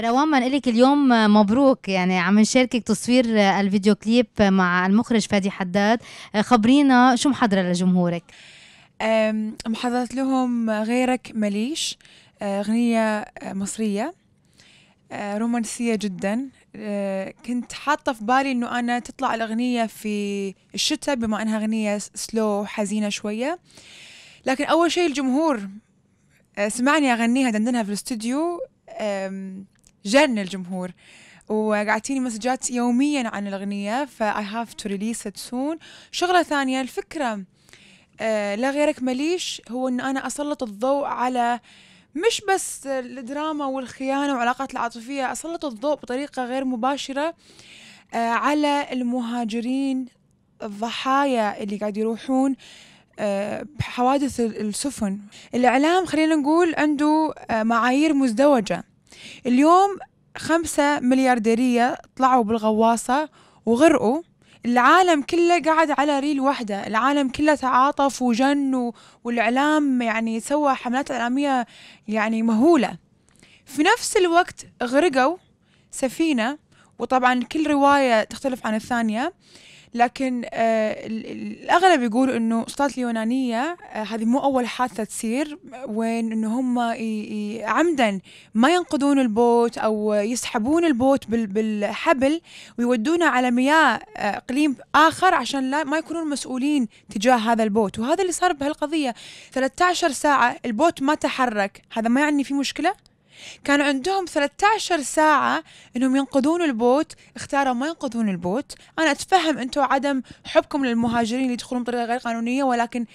روان من إليك اليوم مبروك يعني عم نشاركك تصوير الفيديو كليب مع المخرج فادي حداد خبرينا شو محضره لجمهورك محضرت لهم غيرك مليش أه، أغنية مصرية أه، رومانسية جدا أه، كنت حاطة في بالي إنه أنا تطلع الأغنية في الشتاء بما إنها أغنية سلو حزينة شوية لكن أول شيء الجمهور سمعني أغنيها دندنها في الاستوديو جن الجمهور وقعتيني مسجات يوميا عن الأغنية فاي هاف تو ريليس ات سون شغلة ثانية الفكرة آه، لا غيرك مليش هو أن أنا أسلط الضوء على مش بس الدراما والخيانة والعلاقات العاطفية أسلط الضوء بطريقة غير مباشرة آه، على المهاجرين الضحايا اللي قاعد يروحون بحوادث آه، السفن الإعلام خلينا نقول عنده معايير مزدوجة اليوم خمسة مليارديرية طلعوا بالغواصة وغرقوا العالم كله قاعد على ريل واحدة العالم كله تعاطف وجن و... والإعلام يعني سوى حملات إعلامية يعني مهولة في نفس الوقت غرقوا سفينة وطبعا كل رواية تختلف عن الثانية لكن آه، الأغلب يقول إنه السلطات اليونانية آه، هذه مو أول حادثة تصير وين إنه هم عمدا ما ينقذون البوت أو يسحبون البوت بالحبل ويودونه على مياه آه، إقليم آخر عشان لا ما يكونون مسؤولين تجاه هذا البوت وهذا اللي صار بهالقضية 13 ساعة البوت ما تحرك هذا ما يعني في مشكلة كان عندهم 13 ساعة انهم ينقذون البوت اختاروا ما ينقذون البوت انا اتفهم انتم عدم حبكم للمهاجرين اللي يدخلون بطريقة غير قانونية ولكن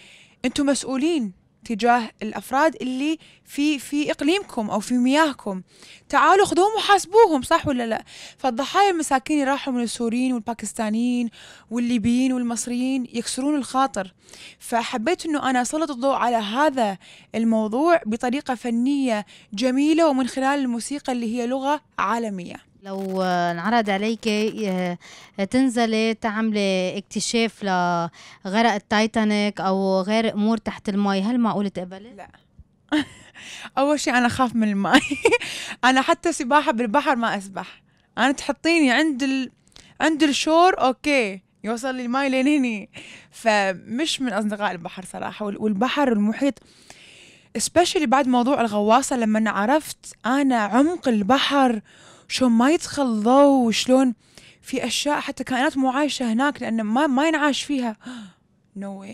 انتم مسؤولين تجاه الافراد اللي في في اقليمكم او في مياهكم تعالوا خذوهم وحاسبوهم صح ولا لا فالضحايا المساكين اللي راحوا من السوريين والباكستانيين والليبيين والمصريين يكسرون الخاطر فحبيت انه انا اسلط الضوء على هذا الموضوع بطريقه فنيه جميله ومن خلال الموسيقى اللي هي لغه عالميه لو انعرض عليك آه، تنزلي تعملي اكتشاف لغرق التايتانيك او غير امور تحت المي هل معقول تقبلي؟ لا اول شيء انا اخاف من الماء انا حتى سباحه بالبحر ما اسبح انا تحطيني عند ال... عند الشور اوكي يوصل لي الماي لين هني فمش من اصدقاء البحر صراحه والبحر المحيط especially بعد موضوع الغواصه لما عرفت انا عمق البحر شلون ما يتخلوا وشلون في اشياء حتى كائنات مو عايشه هناك لان ما ما ينعاش فيها نو no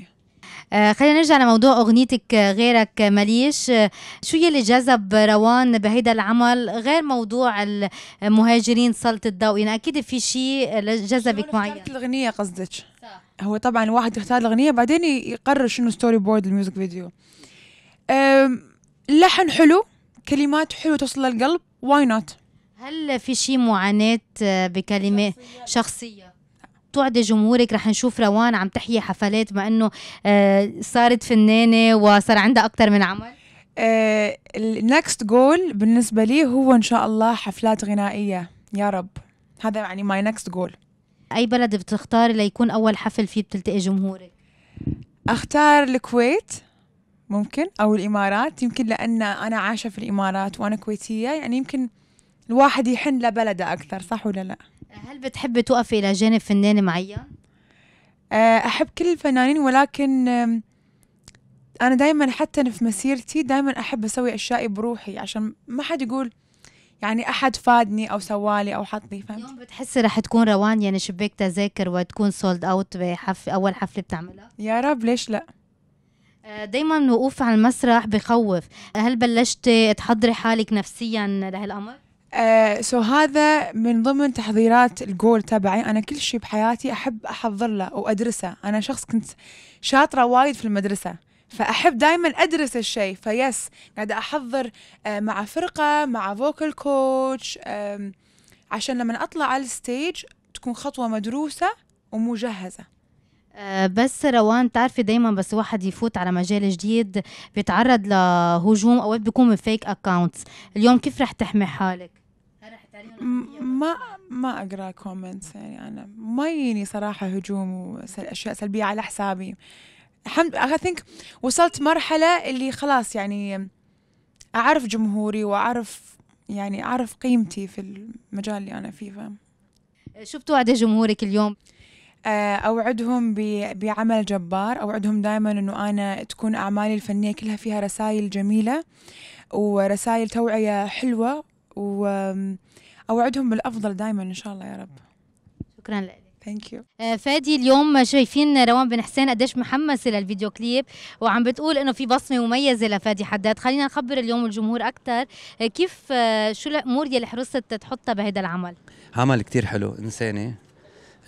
آه خلينا نرجع لموضوع اغنيتك آه، غيرك آه، ماليش آه، شو يلي جذب روان بهيدا العمل غير موضوع المهاجرين سلط الضوء يعني اكيد في شيء جذبك معين الاغنيه قصدك هو طبعا واحد يختار الاغنيه بعدين يقرر شنو ستوري بورد الميوزك فيديو لحن حلو كلمات حلو توصل للقلب واي نوت هل في شيء معاناة آه، بكلمة شخصية, شخصية. تعدي جمهورك رح نشوف روان عم تحيي حفلات مع انه آه، صارت فنانة وصار عندها أكثر من عمل آه، النكست جول بالنسبة لي هو إن شاء الله حفلات غنائية يا رب هذا يعني ماي نكست جول أي بلد بتختاري ليكون أول حفل فيه بتلتقي جمهورك؟ أختار الكويت ممكن أو الإمارات يمكن لأن أنا عايشة في الإمارات وأنا كويتية يعني يمكن الواحد يحن لبلده أكثر صح ولا لا؟ هل بتحبي توقفي إلى جانب فنان معين؟ آه، أحب كل الفنانين ولكن أنا دائما حتى في مسيرتي دائما أحب أسوي أشيائي بروحي عشان ما حد يقول يعني احد فادني او سوالي او حط لي فهمت اليوم بتحسي رح تكون روان يعني شباك تذاكر وتكون سولد اوت بحف اول حفله بتعملها يا رب ليش لا آه، دايما الوقوف على المسرح بخوف هل بلشت تحضري حالك نفسيا لهالامر آه سو هذا من ضمن تحضيرات الجول تبعي انا كل شيء بحياتي احب احضر له وادرسه انا شخص كنت شاطره وايد في المدرسه فاحب دائما ادرس الشيء فيس قاعده احضر آه مع فرقه مع فوكال كوتش آه عشان لما اطلع على الستيج تكون خطوه مدروسه ومجهزه أه بس روان تعرفي دايما بس واحد يفوت على مجال جديد بيتعرض لهجوم اوقات بيكون من فيك اكونتس اليوم كيف رح تحمي حالك ما ما اقرا كومنتس يعني انا ما يجيني صراحه هجوم واشياء سلبيه على حسابي الحمد اي ثينك وصلت مرحله اللي خلاص يعني اعرف جمهوري واعرف يعني اعرف قيمتي في المجال اللي انا فيه فاهم شو بتوعدي جمهورك اليوم؟ آه، اوعدهم بعمل جبار اوعدهم دائما انه انا تكون اعمالي الفنيه كلها فيها رسائل جميله ورسائل توعيه حلوه و اوعدهم بالافضل دائما ان شاء الله يا رب شكرا لك ثانك آه، يو فادي اليوم شايفين روان بن حسين قديش محمسه للفيديو كليب وعم بتقول انه في بصمه مميزه لفادي حداد خلينا نخبر اليوم الجمهور اكثر آه، كيف آه، شو الامور يلي حرصت تحطها بهذا العمل عمل كتير حلو انساني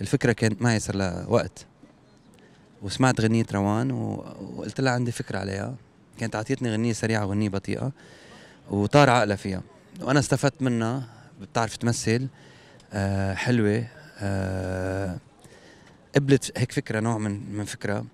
الفكره كانت معي صار لها وقت وسمعت غنية روان وقلت لها عندي فكرة عليها كانت عطيتني غنية سريعة وغنية بطيئة وطار عقلها فيها وأنا استفدت منها بتعرف تمثل آه حلوه آه قبلت هيك فكره نوع من من فكره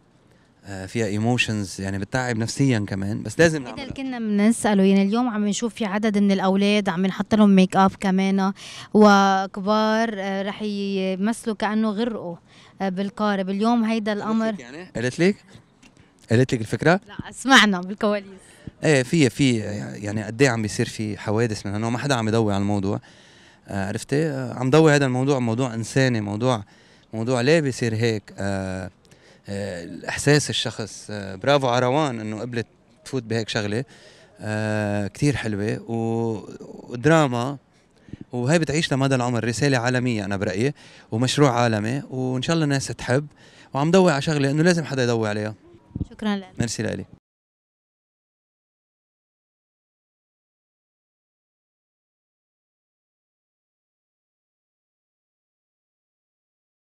آه، فيها ايموشنز يعني بتتعب نفسيا كمان بس لازم هذا اللي كنا بنساله يعني اليوم عم نشوف في عدد من الاولاد عم نحط لهم ميك اب كمان وكبار آه، رح يمثلوا كانه غرقوا آه، بالقارب اليوم هيدا الامر يعني قالت لك قالت لك الفكره لا سمعنا بالكواليس ايه في في يعني قد ايه عم بيصير في حوادث من هالنوع ما حدا عم يضوي على الموضوع آه عرفتي آه عم ضوي هذا الموضوع موضوع انساني موضوع موضوع ليه بيصير هيك آه آه احساس الشخص آه برافو على روان انه قبلت تفوت بهيك شغله آه كثير حلوه ودراما وهي بتعيش لمدى العمر رسالة عالمية أنا برأيي ومشروع عالمي وإن شاء الله الناس تحب وعم ضوي على شغلة إنه لازم حدا يضوي عليها شكرا لك ميرسي لإلي